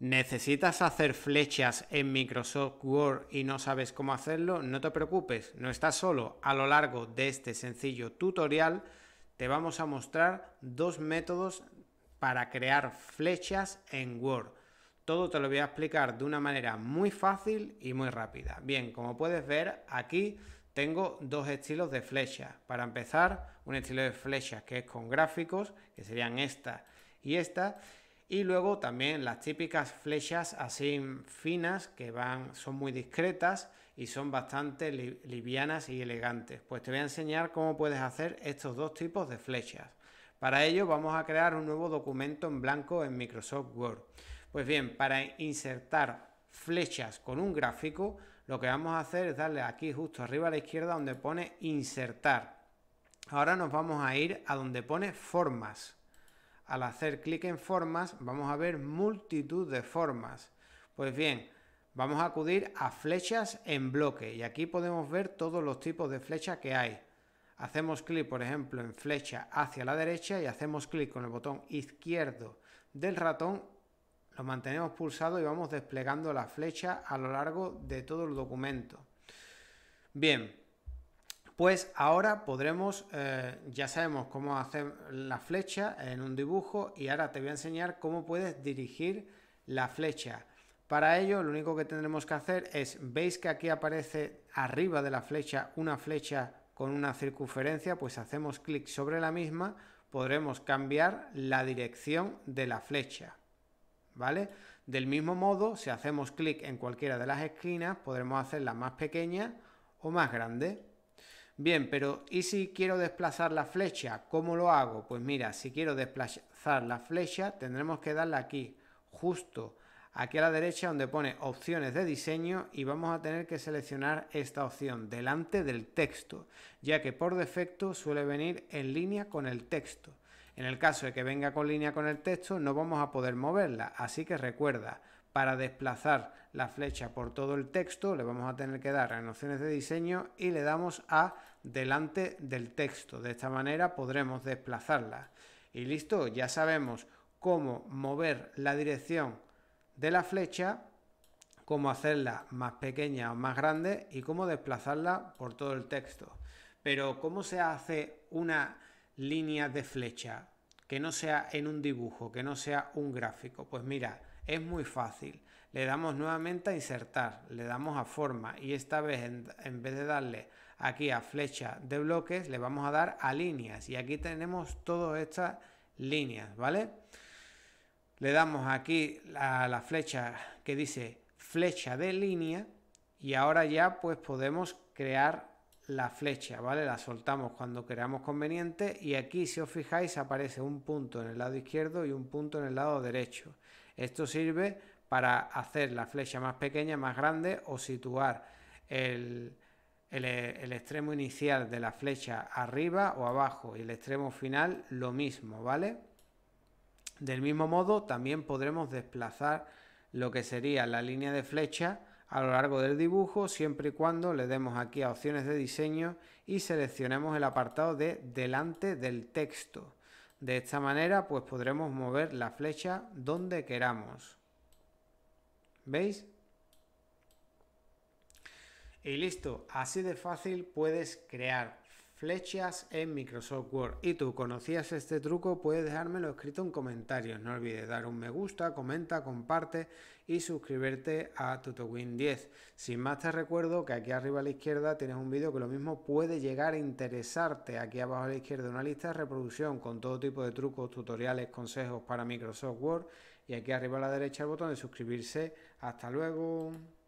¿Necesitas hacer flechas en Microsoft Word y no sabes cómo hacerlo? No te preocupes, no estás solo. A lo largo de este sencillo tutorial te vamos a mostrar dos métodos para crear flechas en Word. Todo te lo voy a explicar de una manera muy fácil y muy rápida. Bien, como puedes ver aquí tengo dos estilos de flechas. Para empezar, un estilo de flechas que es con gráficos, que serían esta y esta y luego también las típicas flechas así finas que van, son muy discretas y son bastante livianas y elegantes. Pues te voy a enseñar cómo puedes hacer estos dos tipos de flechas. Para ello vamos a crear un nuevo documento en blanco en Microsoft Word. Pues bien, para insertar flechas con un gráfico, lo que vamos a hacer es darle aquí justo arriba a la izquierda donde pone insertar. Ahora nos vamos a ir a donde pone formas al hacer clic en formas vamos a ver multitud de formas. Pues bien, vamos a acudir a flechas en bloque y aquí podemos ver todos los tipos de flechas que hay. Hacemos clic, por ejemplo, en flecha hacia la derecha y hacemos clic con el botón izquierdo del ratón, lo mantenemos pulsado y vamos desplegando la flecha a lo largo de todo el documento. Bien, pues ahora podremos, eh, ya sabemos cómo hacer la flecha en un dibujo y ahora te voy a enseñar cómo puedes dirigir la flecha. Para ello lo único que tendremos que hacer es, veis que aquí aparece arriba de la flecha una flecha con una circunferencia, pues hacemos clic sobre la misma, podremos cambiar la dirección de la flecha. ¿Vale? Del mismo modo, si hacemos clic en cualquiera de las esquinas, podremos hacerla más pequeña o más grande. Bien, pero ¿y si quiero desplazar la flecha? ¿Cómo lo hago? Pues mira, si quiero desplazar la flecha, tendremos que darle aquí, justo aquí a la derecha donde pone opciones de diseño y vamos a tener que seleccionar esta opción delante del texto, ya que por defecto suele venir en línea con el texto. En el caso de que venga con línea con el texto no vamos a poder moverla, así que recuerda, para desplazar la flecha por todo el texto le vamos a tener que dar en opciones de diseño y le damos a delante del texto. De esta manera podremos desplazarla. Y listo, ya sabemos cómo mover la dirección de la flecha, cómo hacerla más pequeña o más grande y cómo desplazarla por todo el texto. Pero ¿cómo se hace una línea de flecha que no sea en un dibujo, que no sea un gráfico? Pues mira, es muy fácil. Le damos nuevamente a insertar, le damos a forma y esta vez en, vez de darle aquí a flecha de bloques, le vamos a dar a líneas y aquí tenemos todas estas líneas, ¿vale? Le damos aquí a la flecha que dice flecha de línea y ahora ya pues podemos crear la flecha, ¿vale? La soltamos cuando queramos conveniente y aquí si os fijáis aparece un punto en el lado izquierdo y un punto en el lado derecho. Esto sirve para hacer la flecha más pequeña, más grande o situar el, el, el, extremo inicial de la flecha arriba o abajo y el extremo final lo mismo, ¿vale? Del mismo modo también podremos desplazar lo que sería la línea de flecha a lo largo del dibujo siempre y cuando le demos aquí a opciones de diseño y seleccionemos el apartado de delante del texto. De esta manera pues podremos mover la flecha donde queramos. ¿Veis? Y listo, así de fácil puedes crear flechas en Microsoft Word. ¿Y tú conocías este truco? Puedes dejármelo escrito en comentarios. No olvides dar un me gusta, comenta, comparte y suscribirte a TutoWin 10. Sin más te recuerdo que aquí arriba a la izquierda tienes un vídeo que lo mismo puede llegar a interesarte. Aquí abajo a la izquierda una lista de reproducción con todo tipo de trucos, tutoriales, consejos para Microsoft Word. Y aquí arriba a la derecha el botón de suscribirse. Hasta luego.